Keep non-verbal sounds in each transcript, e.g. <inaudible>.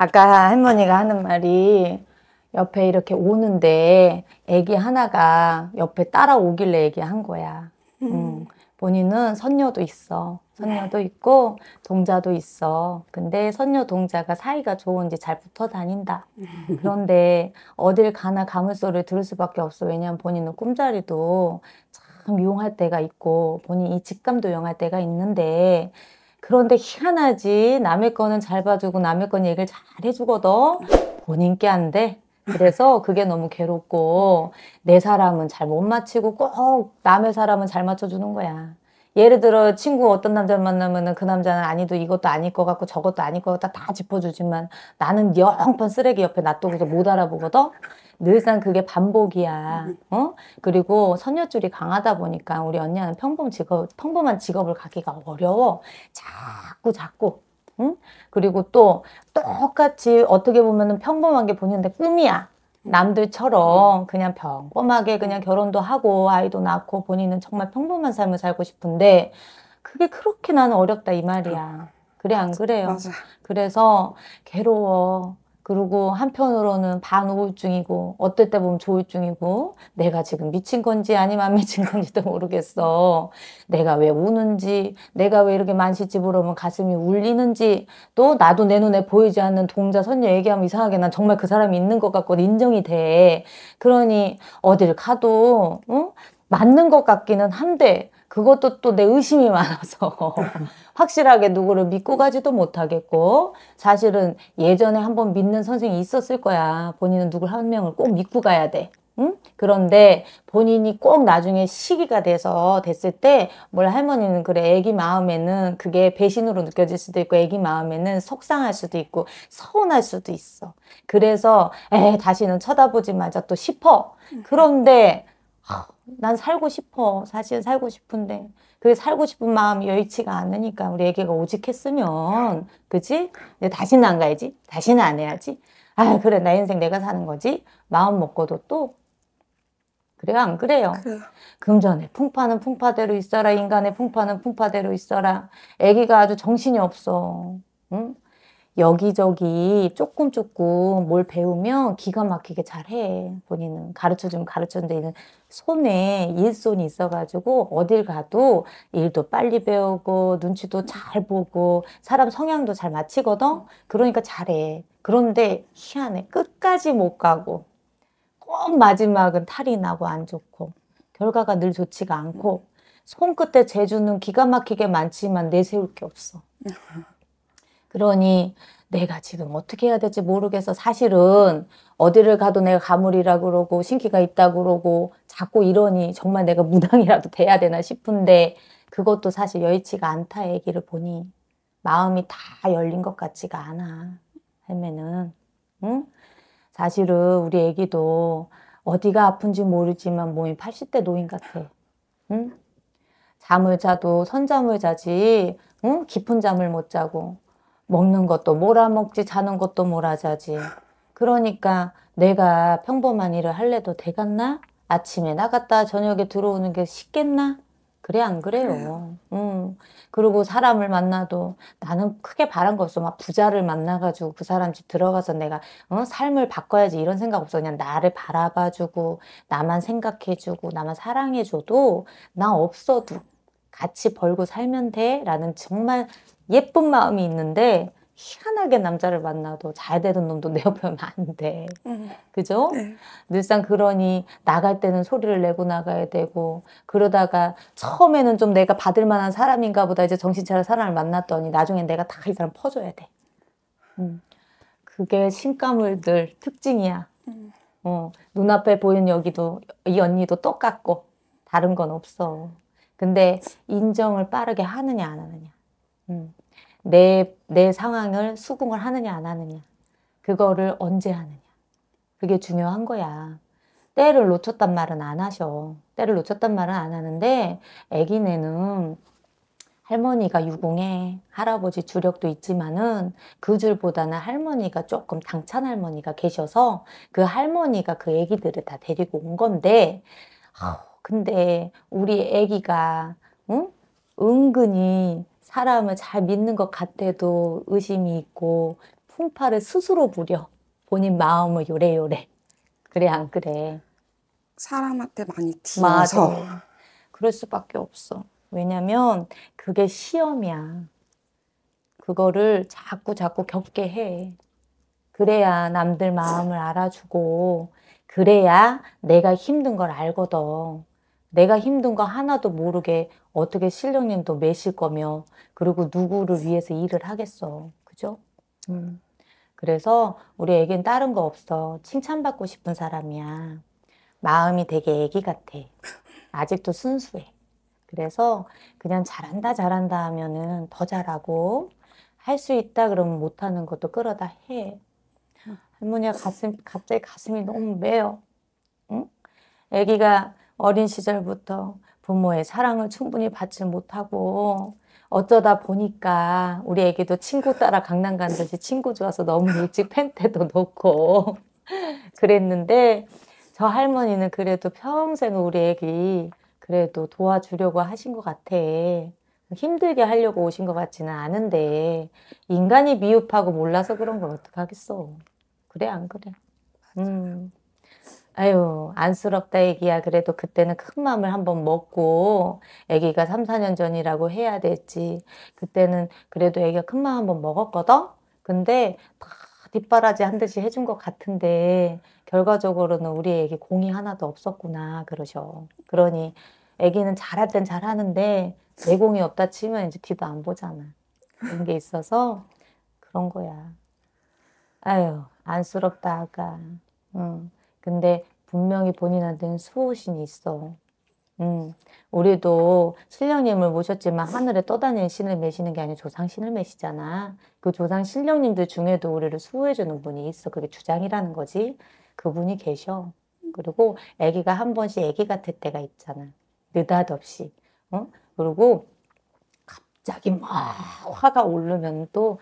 아까 할머니가 하는 말이 옆에 이렇게 오는데 애기 하나가 옆에 따라오길래 얘기한 거야. 음. 본인은 선녀도 있어. 선녀도 있고 동자도 있어. 근데 선녀 동자가 사이가 좋은지 잘 붙어 다닌다. 그런데 어딜 가나 가물소리를 들을 수밖에 없어. 왜냐하면 본인은 꿈자리도 참 유용할 때가 있고 본인 이 직감도 유용할 때가 있는데 그런데 희한하지 남의 거는 잘 봐주고 남의 건 얘기를 잘 해주거든 본인 게안 돼. 그래서 그게 너무 괴롭고 내 사람은 잘 못 맞히고 꼭 남의 사람은 잘 맞춰주는 거야. 예를 들어 친구 어떤 남자를 만나면그 남자는 아니도 이것도 아닐 것 같고 저것도 아닐 것 같다 다 짚어주지만 나는 영판 쓰레기 옆에 놔두고서 못 알아보거든. 늘상 그게 반복이야. 음. 어? 그리고 선녀줄이 강하다 보니까 우리 언니는 평범 직업, 평범한 직업을 갖기가 어려워. 자꾸 자꾸. 응? 그리고 또 똑같이 어떻게 보면 평범한 게 본인의 꿈이야. 남들처럼 음. 그냥 평범하게 그냥 음. 결혼도 하고 아이도 낳고 본인은 정말 평범한 삶을 살고 싶은데 그게 그렇게 나는 어렵다 이 말이야. 아. 그래 안 그래요? 맞아. 그래서 괴로워. 그리고 한편으로는 반우울증이고 어떨 때 보면 조울증이고 내가 지금 미친 건지 아니면 안 미친 건지도 모르겠어. 내가 왜 우는지 내가 왜 이렇게 만시집으로면 가슴이 울리는지 또 나도 내 눈에 보이지 않는 동자 선녀 얘기하면 이상하게 난 정말 그 사람이 있는 것 같고 인정이 돼. 그러니 어딜 가도 응? 맞는 것 같기는 한데 그것도 또 내 의심이 많아서 <laughs> 확실하게 누구를 믿고 가지도 못하겠고 사실은 예전에 한번 믿는 선생이 있었을 거야. 본인은 누굴 한 명을 꼭 믿고 가야 돼. 응? 그런데 본인이 꼭 나중에 시기가 돼서 됐을 때 뭘 할머니는 그래 애기 마음에는 그게 배신으로 느껴질 수도 있고 애기 마음에는 속상할 수도 있고 서운할 수도 있어. 그래서 에 다시는 쳐다보지 마자 또 싶어. 음. 그런데 난 살고 싶어. 사실 살고 싶은데. 그 살고 싶은 마음이 여의치가 않으니까 우리 애기가 오직 했으면 그지? 다시는 안 가야지. 다시는 안 해야지. 아 그래 나 인생 내가 사는 거지. 마음 먹고도 또 그래요 안 그래요? 그래 금전에 풍파는 풍파대로 있어라 인간의 풍파는 풍파대로 있어라. 애기가 아주 정신이 없어. 응? 여기저기 조금 조금 뭘 배우면 기가 막히게 잘해. 본인은 가르쳐 주면 가르쳐 주는 손에 일손이 있어가지고 어딜 가도 일도 빨리 배우고 눈치도 잘 보고 사람 성향도 잘 맞히거든. 그러니까 잘해. 그런데 희한해. 끝까지 못 가고 꼭 마지막은 탈이 나고 안 좋고 결과가 늘 좋지가 않고 손끝에 재주는 기가 막히게 많지만 내세울 게 없어. <laughs> 그러니 내가 지금 어떻게 해야 될지 모르겠어. 사실은 어디를 가도 내가 가물이라 그러고 신기가 있다 그러고 자꾸 이러니 정말 내가 무당이라도 돼야 되나 싶은데 그것도 사실 여의치가 않다 얘기를 보니 마음이 다 열린 것 같지가 않아. 할매는 응? 사실은 우리 애기도 어디가 아픈지 모르지만 몸이 80대 노인 같아. 응? 잠을 자도 선잠을 자지 응? 깊은 잠을 못 자고 먹는 것도 몰아먹지 자는 것도 몰아자지. 그러니까 내가 평범한 일을 할래도 되겠나? 아침에 나갔다 저녁에 들어오는 게 쉽겠나? 그래 안 그래요. 그래요. 음. 그리고 사람을 만나도 나는 크게 바란 거 없어. 막 부자를 만나 가지고 그 사람 집 들어가서 내가 어 삶을 바꿔야지 이런 생각 없어. 그냥 나를 바라봐 주고 나만 생각해 주고 나만 사랑해 줘도 나 없어도 같이 벌고 살면 돼 라는 정말 예쁜 마음이 있는데 희한하게 남자를 만나도 잘 되는 놈도 내 옆에 오면 안 돼. 음. 그죠? 네. 늘상 그러니 나갈 때는 소리를 내고 나가야 되고 그러다가 처음에는 좀 내가 받을 만한 사람인가 보다 이제 정신 차려 사람을 만났더니 나중엔 내가 다 이 사람 퍼줘야 돼. 음. 그게 신가물들 특징이야. 음. 어, 눈앞에 보이는 여기도 이 언니도 똑같고 다른 건 없어. 근데 인정을 빠르게 하느냐 안 하느냐. 음. 내, 내 상황을 수긍을 하느냐 안 하느냐. 그거를 언제 하느냐. 그게 중요한 거야. 때를 놓쳤단 말은 안 하셔. 때를 놓쳤단 말은 안 하는데 애기네는 할머니가 유공해 할아버지 주력도 있지만은 그 줄보다는 할머니가 조금 당찬 할머니가 계셔서 그 할머니가 그 애기들을 다 데리고 온 건데 아. 근데 우리 애기가 응? 은근히 사람을 잘 믿는 것 같아도 의심이 있고 풍파를 스스로 부려 본인 마음을 요래요래 그래 안 그래 사람한테 많이 뒤어서 그럴 수밖에 없어 왜냐면 그게 시험이야 그거를 자꾸 자꾸 겪게 해 그래야 남들 마음을 알아주고 그래야 내가 힘든 걸 알거든 내가 힘든 거 하나도 모르게 어떻게 신령님도 매실 거며 그리고 누구를 위해서 일을 하겠어. 그죠? 음. 그래서 우리 애기 다른 거 없어. 칭찬받고 싶은 사람이야. 마음이 되게 애기 같아. 아직도 순수해. 그래서 그냥 잘한다 잘한다 하면은 더 잘하고 할 수 있다 그러면 못하는 것도 끌어다 해. 할머니가 가슴 갑자기 가슴이 너무 매요. 응? 애기가 어린 시절부터 부모의 사랑을 충분히 받지 못하고 어쩌다 보니까 우리 애기도 친구 따라 강남 간 듯이 친구 좋아서 너무 일찍 <laughs> 펜트도 놓고 <laughs> 그랬는데 저 할머니는 그래도 평생 우리 애기 그래도 도와주려고 하신 것 같아. 힘들게 하려고 오신 것 같지는 않은데 인간이 미흡하고 몰라서 그런 걸 어떡하겠어. 그래 안 그래? 음. 아유, 안쓰럽다, 애기야. 그래도 그때는 큰 맘을 한 번 먹고, 애기가 3, 4년 전이라고 해야 됐지. 그때는 그래도 애기가 큰 맘 한 번 먹었거든? 근데 다 뒷바라지 한 듯이 해준 것 같은데, 결과적으로는 우리 애기 공이 하나도 없었구나, 그러셔. 그러니, 애기는 잘할 땐 잘하는데, 내 공이 없다 치면 이제 뒤도 안 보잖아. 그런 게 있어서, 그런 거야. 아유, 안쓰럽다, 아까. 응. 근데 분명히 본인한테는 수호신이 있어. 음, 우리도 신령님을 모셨지만 하늘에 떠다니는 신을 메시는 게 아니라 조상신을 메시잖아. 그 조상 신령님들 중에도 우리를 수호해주는 분이 있어. 그게 주장이라는 거지. 그분이 계셔. 그리고 아기가 한 번씩 아기 같을 때가 있잖아. 느닷없이. 어? 그리고 갑자기 막 화가 오르면 또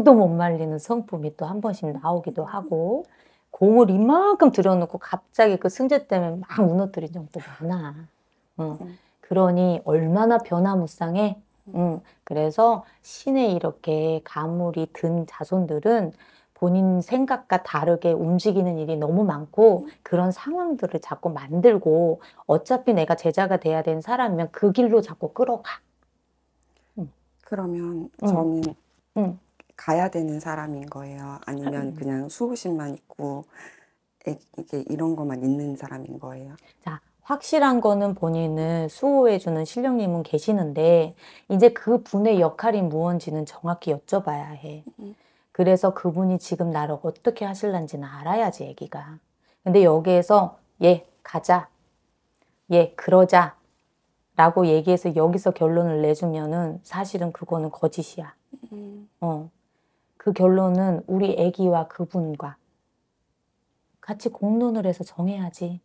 누구도 못 말리는 성품이 또 한 번씩 나오기도 하고 공을 이만큼 들여놓고 갑자기 그 승재 때문에 막 무너뜨린 정우도 많아. 응. 음. 그러니 얼마나 변화무쌍해. 음. 응. 그래서 신에 이렇게 가물이 든 자손들은 본인 생각과 다르게 움직이는 일이 너무 많고 그런 상황들을 자꾸 만들고 어차피 내가 제자가 돼야 되 사람이면 그 길로 자꾸 끌어가. 응. 그러면 저는 응. 가야 되는 사람인 거예요. 아니면 음. 그냥 수호심만 있고 이게 이런 것만 있는 사람인 거예요. 자, 확실한 거는 본인을 수호해주는 신령님은 계시는데 이제 그 분의 역할이 무언지는 정확히 여쭤봐야 해. 음. 그래서 그분이 지금 나를 어떻게 하실란지는 알아야지 얘기가. 근데 여기에서 예 가자, 예 그러자. 라고 얘기해서 여기서 결론을 내주면은 사실은 그거는 거짓이야. 음. 어. 그 결론은 우리 아기와 그분과 같이 공론을 해서 정해야지.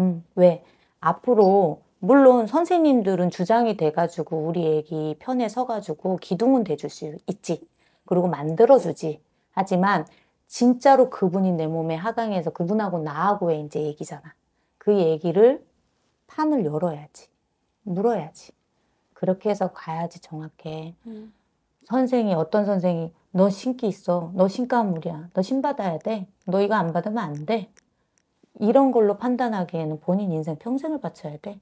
음, 왜? 앞으로 물론 선생님들은 주장이 돼가지고 우리 애기 편에 서가지고 기둥은 돼줄 수 있지. 그리고 만들어주지. 하지만 진짜로 그분이 내 몸에 하강해서 그분하고 나하고의 이제 얘기잖아. 그 얘기를 판을 열어야지. 물어야지. 그렇게 해서 가야지 정확해. 음. 선생이 어떤 선생이 너 신기 있어. 너 신가물이야. 너 신받아야 돼. 너 이거 안 받으면 안 돼. 이런 걸로 판단하기에는 본인 인생 평생을 바쳐야 돼.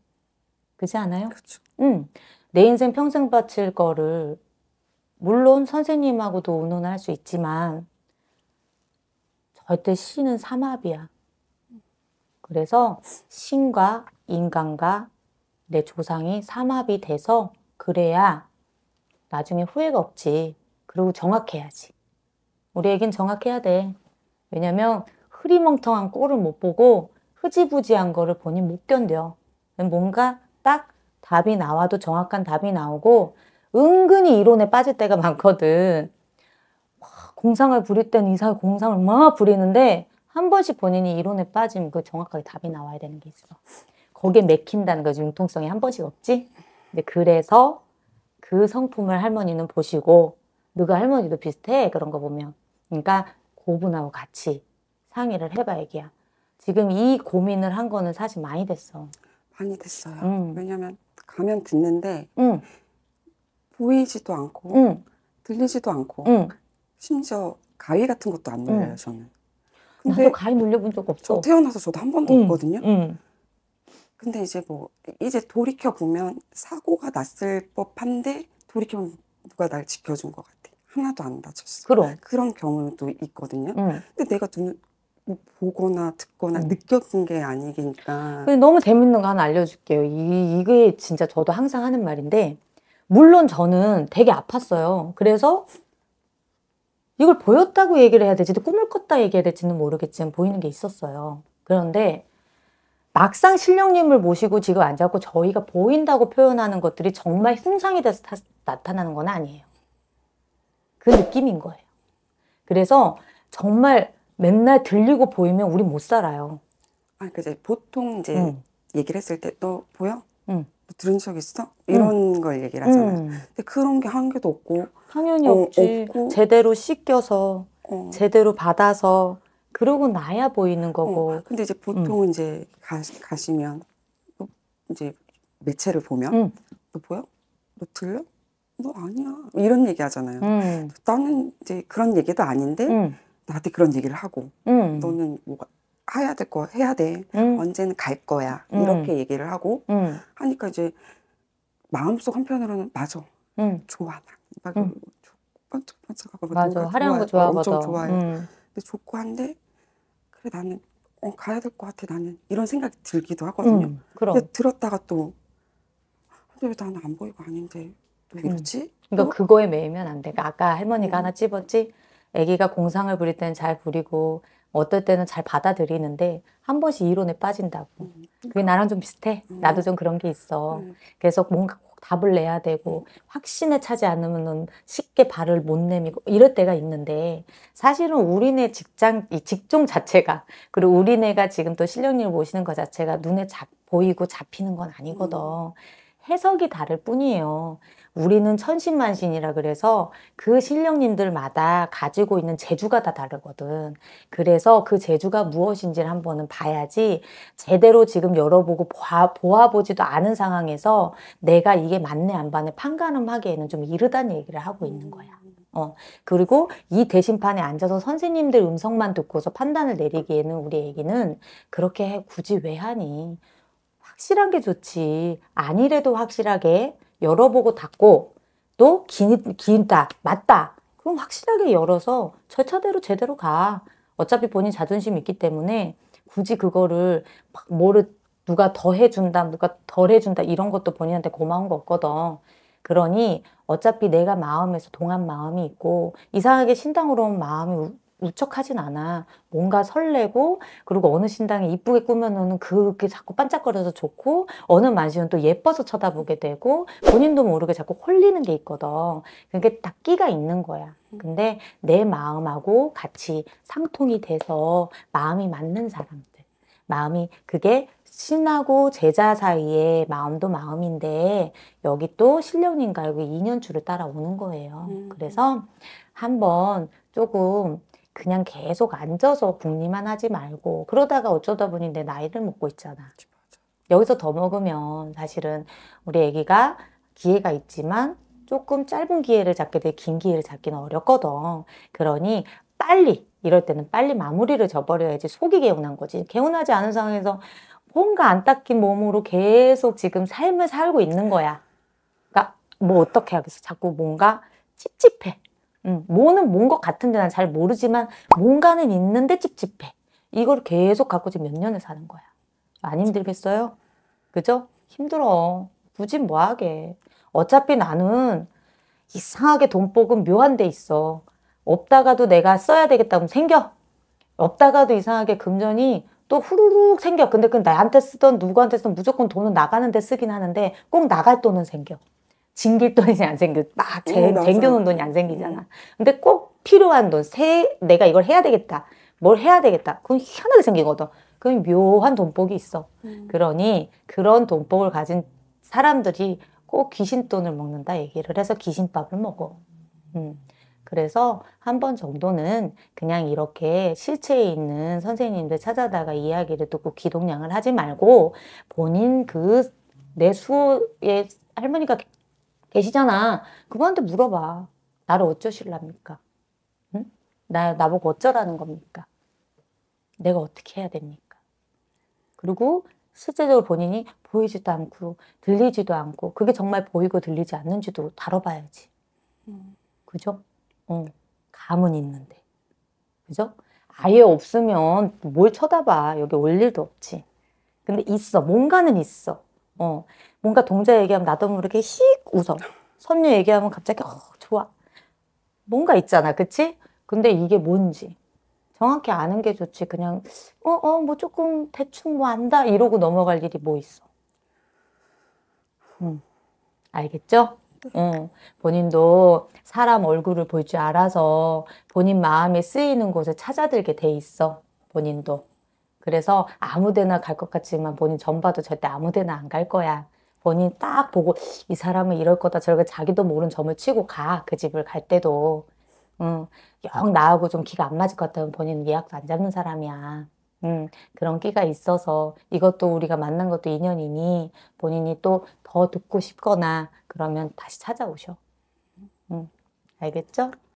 그렇지 않아요? 그렇죠. 응. 내 인생 평생 바칠 거를 물론 선생님하고도 의논할 수 있지만 절대 신은 삼합이야. 그래서 신과 인간과 내 조상이 삼합이 돼서 그래야 나중에 후회가 없지. 그리고 정확해야지. 우리 에겐 정확해야 돼. 왜냐면 흐리멍텅한 꼴을 못 보고 흐지부지한 거를 본인 못 견뎌. 뭔가 딱 답이 나와도 정확한 답이 나오고 은근히 이론에 빠질 때가 많거든. 공상을 부릴 때는 이상하 공상을 막 부리는데 한 번씩 본인이 이론에 빠지면 그 정확하게 답이 나와야 되는 게 있어. 거기에 맥힌다는 거지. 융통성이 한 번씩 없지. 근데 그래서 그 성품을 할머니는 보시고 누가 할머니도 비슷해 그런 거 보면 그러니까 고분하고 같이 상의를 해봐 얘기야 지금 이 고민을 한 거는 사실 많이 됐어 많이 됐어요 음. 왜냐면 가면 듣는데 음. 보이지도 않고 음. 들리지도 않고 심지어 가위 같은 것도 안 눌려요 저는 나도 가위 눌려본 적 없어 저 태어나서 저도 한 번도 없거든요 근데 이제 뭐 이제 돌이켜 보면 사고가 났을 법한데 돌이켜 보면 누가 날 지켜준 것 같아. 하나도 안 다쳤어. 그럼. 그런 경우도 있거든요. 음. 근데 내가 눈 뭐 보거나 듣거나 음. 느꼈던 게 아니니까. 근데 너무 재밌는 거 하나 알려줄게요. 이, 이게 진짜 저도 항상 하는 말인데 물론 저는 되게 아팠어요. 그래서 이걸 보였다고 얘기를 해야 되지, 꿈을 꿨다 얘기해야 될지는 모르겠지만 보이는 게 있었어요. 그런데 막상 실령님을 모시고 지금 앉았고 아 저희가 보인다고 표현하는 것들이 정말 흉상이 돼서 다, 나타나는 건 아니에요. 그 느낌인 거예요. 그래서 정말 맨날 들리고 보이면 우리 못 살아요. 아, 그제 보통 이제 음. 얘기를 했을 때너 보여? 음. 들은 적 있어? 이런 음. 걸 얘기를 하잖아요. 근데 그런 게 한 개도 없고 당연히 어, 없지. 없고. 제대로 씻겨서 어. 제대로 받아서 그러고 나야 보이는 거고. 어, 아, 근데 이제 보통 음. 이제 가, 가시면 뭐 이제 매체를 보면 음. 너 뭐야? 너 들려? 너 아니야 이런 얘기 하잖아요. 음. 나는 이제 그런 얘기도 아닌데 음. 나한테 그런 얘기를 하고 음. 너는 뭐가 해야 될 거 해야 돼. 음. 언제는 갈 거야 음. 이렇게 얘기를 하고 하니까 이제 마음속 한편으로는 맞아 좋아 나. 막 음. 반짝반짝하고 맞아 하려한거좋아하거 엄청 좋아해. 근데 좋고 한데 그래 나는 어, 가야 될 것 같아 나는 이런 생각이 들기도 하거든요. 음, 그럼. 근데 들었다가 또 근데 왜 나는 안 보이고 아닌데 왜 음. 이러지? 음. 그러니까 어? 그거에 매이면 안 돼. 그러니까 아까 할머니가 음. 하나 찝었지. 아기가 공상을 부릴 때는 잘 부리고 어떨 때는 잘 받아들이는데 한 번씩 이론에 빠진다고. 음, 그게 그러니까. 나랑 좀 비슷해. 나도 음. 좀 그런 게 있어. 그래서 뭔가 답을 내야 되고 확신에 차지 않으면 쉽게 발을 못 내밀고 이럴 때가 있는데 사실은 우리네 직장 이 직종 자체가 그리고 우리네가 지금 또 실력률 보시는 것 자체가 눈에 잡 보이고 잡히는 건 아니거든. 음. 해석이 다를 뿐이에요. 우리는 천신만신이라 그래서 그 신령님들마다 가지고 있는 재주가 다 다르거든. 그래서 그 재주가 무엇인지를 한번은 봐야지 제대로 지금 열어보고 보아, 보아보지도 않은 상황에서 내가 이게 맞네 안 맞네 판가름하기에는 좀 이르단 얘기를 하고 있는 거야. 어, 그리고 이 대심판에 앉아서 선생님들 음성만 듣고서 판단을 내리기에는 우리 애기는 그렇게 굳이 왜 하니? 확실한 게 좋지. 아니래도 확실하게 열어보고 닫고 또 긴, 다 맞다. 그럼 확실하게 열어서 저 차대로 제대로 가. 어차피 본인 자존심 있기 때문에 굳이 그거를 막 뭐를 누가 더 해준다, 누가 덜 해준다 이런 것도 본인한테 고마운 거 없거든. 그러니 어차피 내가 마음에서 동한 마음이 있고 이상하게 신당으로 온 마음이 무척하진 않아. 뭔가 설레고 그리고 어느 신당에 이쁘게 꾸며놓는 그게 자꾸 반짝거려서 좋고 어느 만시는 또 예뻐서 쳐다보게 되고 본인도 모르게 자꾸 홀리는 게 있거든. 그게 다 끼가 있는 거야. 근데 내 마음하고 같이 상통이 돼서 마음이 맞는 사람들. 마음이 그게 신하고 제자 사이에 마음도 마음인데 여기 또신령인가 여기 인연추를 따라오는 거예요. 음. 그래서 한번 조금 그냥 계속 앉아서 궁리만 하지 말고 그러다가 어쩌다 보니 내 나이를 먹고 있잖아. 여기서 더 먹으면 사실은 우리 아기가 기회가 있지만 조금 짧은 기회를 잡게 돼 긴 기회를 잡기는 어렵거든. 그러니 빨리 이럴 때는 빨리 마무리를 져버려야지 속이 개운한 거지. 개운하지 않은 상황에서 뭔가 안 닦인 몸으로 계속 지금 삶을 살고 있는 거야. 그러니까 뭐 어떻게 하겠어. 자꾸 뭔가 찝찝해. 음, 뭐는 뭔 것 같은데 난 잘 모르지만 뭔가는 있는데 찝찝해. 이걸 계속 갖고 지금 몇 년을 사는 거야. 안 힘들겠어요? 그죠? 힘들어. 굳이 뭐하게. 어차피 나는 이상하게 돈복은 묘한 데 있어. 없다가도 내가 써야 되겠다 면 생겨. 없다가도 이상하게 금전이 또 후루룩 생겨. 근데 그 나한테 쓰던 누구한테 쓰던 무조건 돈은 나가는 데 쓰긴 하는데 꼭 나갈 돈은 생겨. 징길 돈이 안 생겨. 막 쟁, 오, 쟁겨놓은 돈이 안 생기잖아. 음. 근데 꼭 필요한 돈, 새, 내가 이걸 해야 되겠다. 뭘 해야 되겠다. 그건 희한하게 생기거든. 그럼 묘한 돈복이 있어. 음. 그러니 그런 돈복을 가진 사람들이 꼭 귀신돈을 먹는다 얘기를 해서 귀신밥을 먹어. 음. 그래서 한 번 정도는 그냥 이렇게 실체에 있는 선생님들 찾아다가 이야기를 듣고 기동량을 하지 말고 본인 그 내 수호의 할머니가 계시잖아. 그분한테 물어봐. 나를 어쩌실랍니까? 응? 나, 나보고 어쩌라는 겁니까? 내가 어떻게 해야 됩니까? 그리고 실제적으로 본인이 보이지도 않고 들리지도 않고 그게 정말 보이고 들리지 않는지도 다뤄봐야지. 음. 그죠? 응. 감은 있는데. 그죠? 아예 없으면 뭘 쳐다봐. 여기 올 일도 없지. 근데 있어. 뭔가는 있어. 어, 뭔가 동자 얘기하면 나도 모르게 씩 웃어. 선녀 얘기하면 갑자기 어, 좋아. 뭔가 있잖아, 그치? 근데 이게 뭔지 정확히 아는 게 좋지. 그냥 어, 어, 뭐 조금 대충 뭐 안다 이러고 넘어갈 일이 뭐 있어. 음, 알겠죠? 응. 어, 본인도 사람 얼굴을 볼 줄 알아서 본인 마음에 쓰이는 곳에 찾아들게 돼 있어. 본인도. 그래서 아무데나 갈 것 같지만 본인 전 봐도 절대 아무데나 안 갈 거야. 본인 딱 보고 이 사람은 이럴 거다 저럴 거 자기도 모르는 점을 치고 가. 그 집을 갈 때도. 응. 영 나하고 좀 기가 안 맞을 것 같다면 본인은 예약도 안 잡는 사람이야. 음, 그런 끼가 있어서 이것도 우리가 만난 것도 인연이니 본인이 또 더 듣고 싶거나 그러면 다시 찾아오셔. 음, 알겠죠?